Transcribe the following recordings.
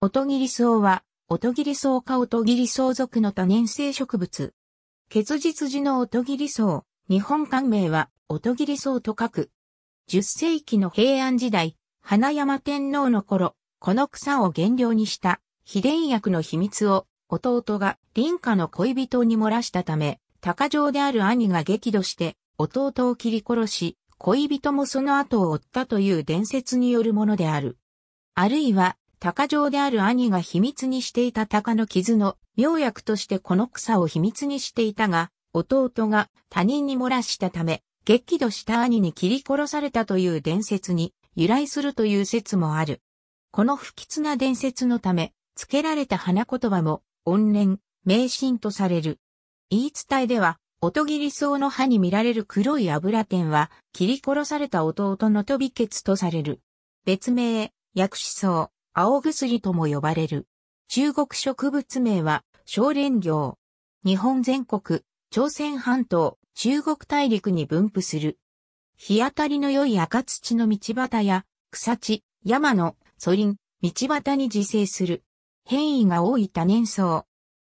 音切り草は、音切り草か音切り草属の多年生植物。結実時の音切り草、日本官名は、音切り草と書く。10世紀の平安時代、花山天皇の頃、この草を原料にした、秘伝薬の秘密を、弟が林家の恋人に漏らしたため、鷹城である兄が激怒して、弟を切り殺し、恋人もその後を追ったという伝説によるものである。あるいは、鷹城である兄が秘密にしていた鷹の傷の妙薬としてこの草を秘密にしていたが、弟が他人に漏らしたため、激怒した兄に切り殺されたという伝説に由来するという説もある。この不吉な伝説のため、付けられた花言葉も、怨念、迷信とされる。言い伝えでは、音切り草の葉に見られる黒い油点は、切り殺された弟の飛び血とされる。別名、薬師草。青薬とも呼ばれる。中国植物名は、少蓮行。日本全国、朝鮮半島、中国大陸に分布する。日当たりの良い赤土の道端や、草地、山の、ソリン、道端に自生する。変異が多い多年草。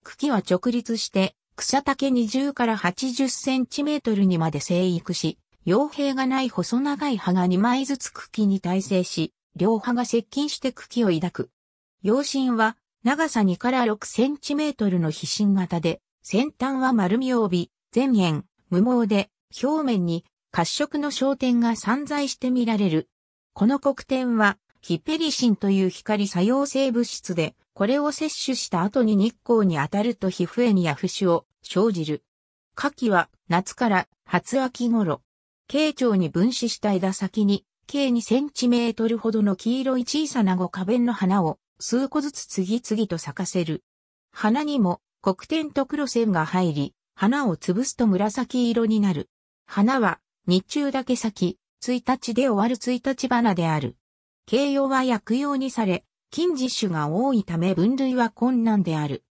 茎は直立して、草丈20から80センチメートルにまで生育し、傭兵がない細長い葉が2枚ずつ茎に耐性し、両派が接近して茎を抱く。陽心は長さ2から6センチメートルの皮信型で、先端は丸みを帯び、前縁、無毛で、表面に褐色の焦点が散在して見られる。この黒点は、ヒペリシンという光作用性物質で、これを摂取した後に日光に当たると皮膚炎や不死を生じる。夏季は夏から初秋頃、慶長に分子した枝先に径2センチメートルほどの黄色い小さな五花弁の花を数個ずつ次々と咲かせる。花にも黒点と黒線が入り、花を潰すと紫色になる。花は日中だけ咲き、1日で終わる1日花である。形容は薬用にされ、近似種が多いため分類は困難である。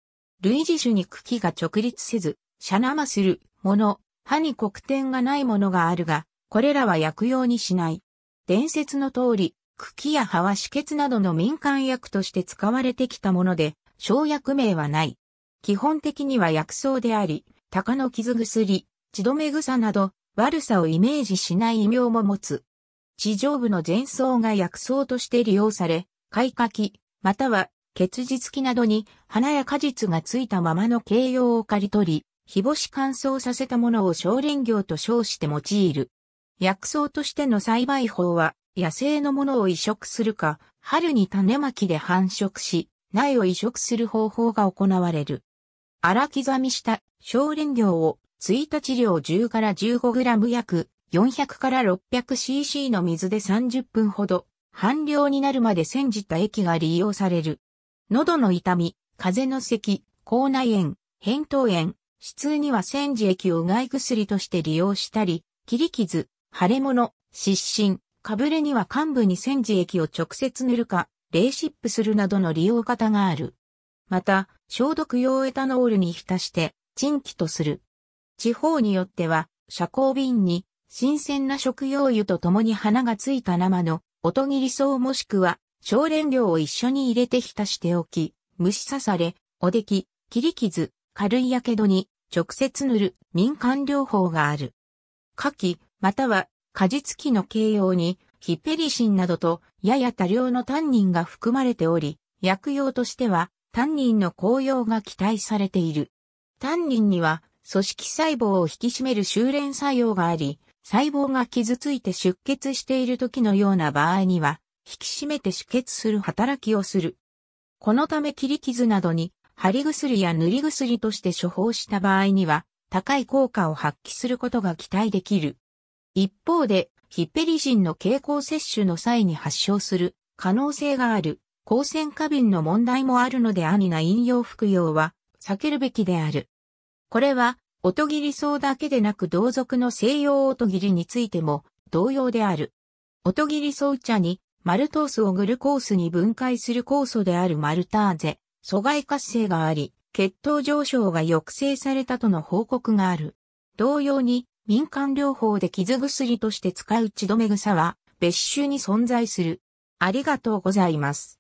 類似種に茎が直立せず、シャナマするもの、歯に黒点がないものがあるが、これらは薬用にしない。伝説の通り、茎や葉は止血などの民間薬として使われてきたもので、生薬名はない。基本的には薬草であり、鷹の傷薬、血止め草など、悪さをイメージしない異名も持つ。地上部の前奏が薬草として利用され、開花期、または結実期などに花や果実がついたままの形容を刈り取り、日干し乾燥させたものを少林業と称して用いる。薬草としての栽培法は、野生のものを移植するか、春に種まきで繁殖し、苗を移植する方法が行われる。荒刻みした少林量を1日量10から15グラム約400から 600cc の水で30分ほど、半量になるまで煎じた液が利用される。喉の痛み、風邪の咳、口内炎、扁桃炎、死痛には煎じ液をうがい薬として利用したり、切り傷、腫れ物、湿疹、かぶれには患部に煎じ液を直接塗るか、冷湿布するなどの利用方がある。また、消毒用エタノールに浸して、陳気とする。地方によっては、遮光瓶に、新鮮な食用油と共に花がついた生の、音切り草もしくは、小蓮料を一緒に入れて浸しておき、虫刺され、おでき、切り傷、軽い火傷に、直接塗る民間療法がある。夏季、または果実期の形容にヒペリシンなどとやや多量のタンニンが含まれており、薬用としてはタンニンの効用が期待されている。タンニンには組織細胞を引き締める修練作用があり、細胞が傷ついて出血している時のような場合には、引き締めて出血する働きをする。このため切り傷などに貼り薬や塗り薬として処方した場合には、高い効果を発揮することが期待できる。一方で、ヒッペリジンの経口摂取の際に発症する可能性がある、光線過敏の問題もあるのでアりな飲用服用は避けるべきである。これは、音切り草だけでなく同族の西洋音切りについても同様である。音切り草茶に、マルトースをグルコースに分解する酵素であるマルターゼ、阻害活性があり、血糖上昇が抑制されたとの報告がある。同様に、民間療法で傷薬として使う血止め草は別種に存在する。ありがとうございます。